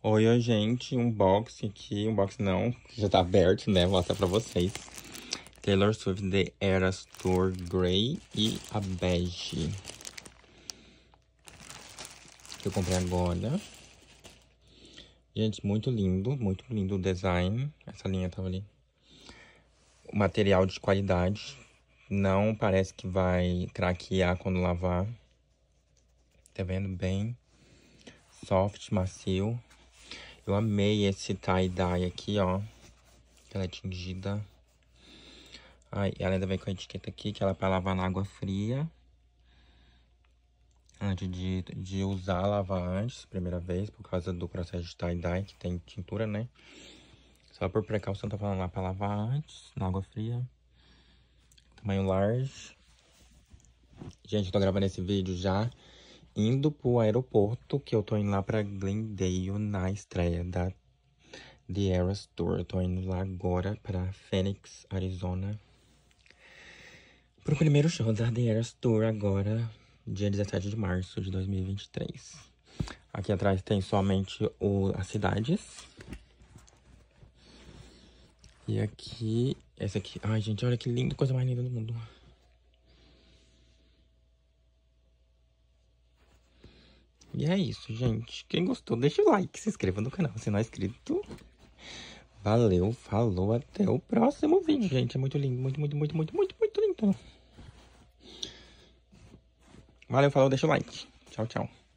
Oi, oi, gente. Um box aqui. Um box não, já tá aberto, né? Vou mostrar pra vocês. Taylor Swift The Eras Tour Grey e a Bege. Que eu comprei agora. Gente, muito lindo. Muito lindo o design. Essa linha tava ali. O material de qualidade. Não parece que vai craquear quando lavar. Tá vendo bem? Soft, macio. Eu amei esse tie-dye aqui, ó. Que ela é tingida. Aí, ela ainda vem com a etiqueta aqui, que ela é pra lavar na água fria. Antes de, de usar, lavar antes, primeira vez, por causa do processo de tie-dye, que tem tintura, né? Só por precaução, tá falando lá pra lavar antes, na água fria. Tamanho large. Gente, eu tô gravando esse vídeo já indo pro aeroporto, que eu tô indo lá pra Glendale na estreia da The Eras Tour. Eu tô indo lá agora pra Phoenix, Arizona. Pro primeiro show da The Eras Tour agora, dia 17 de março de 2023. Aqui atrás tem somente o, as cidades. E aqui, essa aqui. Ai, gente, olha que linda, coisa mais linda do mundo. E é isso, gente. Quem gostou, deixa o like, se inscreva no canal se não é inscrito. Valeu, falou, até o próximo vídeo, gente. É muito lindo, muito, muito, muito, muito, muito, muito lindo. Valeu, falou, deixa o like. Tchau, tchau.